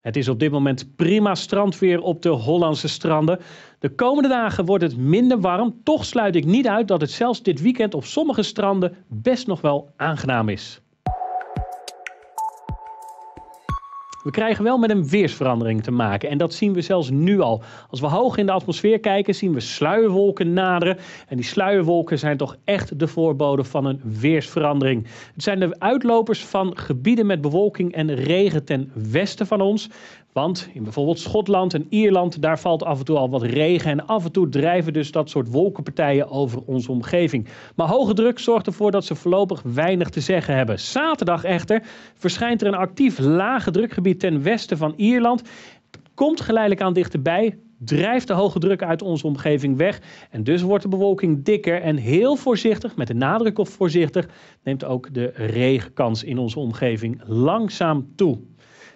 Het is op dit moment prima strandweer op de Hollandse stranden. De komende dagen wordt het minder warm. Toch sluit ik niet uit dat het zelfs dit weekend op sommige stranden best nog wel aangenaam is. We krijgen wel met een weersverandering te maken. En dat zien we zelfs nu al. Als we hoog in de atmosfeer kijken, zien we sluierwolken naderen. En die sluierwolken zijn toch echt de voorbode van een weersverandering. Het zijn de uitlopers van gebieden met bewolking en regen ten westen van ons. Want in bijvoorbeeld Schotland en Ierland, daar valt af en toe al wat regen. En af en toe drijven dus dat soort wolkenpartijen over onze omgeving. Maar hoge druk zorgt ervoor dat ze voorlopig weinig te zeggen hebben. Zaterdag echter verschijnt er een actief lage drukgebied ten westen van Ierland komt geleidelijk aan dichterbij, drijft de hoge druk uit onze omgeving weg. En dus wordt de bewolking dikker en heel voorzichtig, met de nadruk op voorzichtig, neemt ook de regenkans in onze omgeving langzaam toe.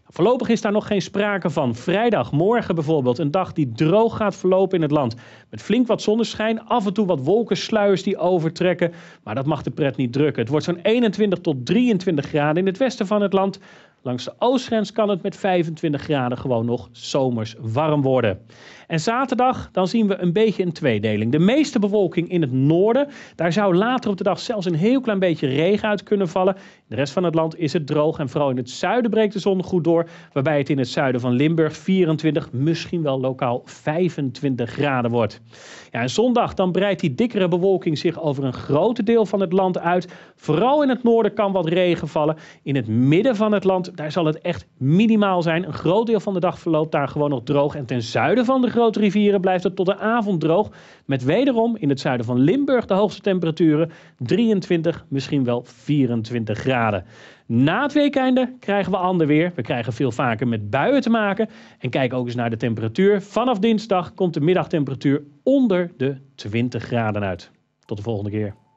Voorlopig is daar nog geen sprake van. Vrijdagmorgen bijvoorbeeld, een dag die droog gaat verlopen in het land. Met flink wat zonneschijn, af en toe wat wolkensluiers die overtrekken. Maar dat mag de pret niet drukken. Het wordt zo'n 21 tot 23 graden in het westen van het land. Langs de oostgrens kan het met 25 graden gewoon nog zomers warm worden. En zaterdag, dan zien we een beetje een tweedeling. De meeste bewolking in het noorden. Daar zou later op de dag zelfs een heel klein beetje regen uit kunnen vallen. In de rest van het land is het droog. En vooral in het zuiden breekt de zon goed door. Waarbij het in het zuiden van Limburg 24, misschien wel lokaal 25 graden wordt. Ja, en zondag dan breidt die dikkere bewolking zich over een groot deel van het land uit. Vooral in het noorden kan wat regen vallen. In het midden van het land daar zal het echt minimaal zijn. Een groot deel van de dag verloopt daar gewoon nog droog. En ten zuiden van de grote rivieren blijft het tot de avond droog. Met wederom in het zuiden van Limburg de hoogste temperaturen. 23, misschien wel 24 graden. Na het weekende krijgen we ander weer. We krijgen veel vaker met buien te maken. En kijk ook eens naar de temperatuur. Vanaf dinsdag komt de middagtemperatuur onder de 20 graden uit. Tot de volgende keer.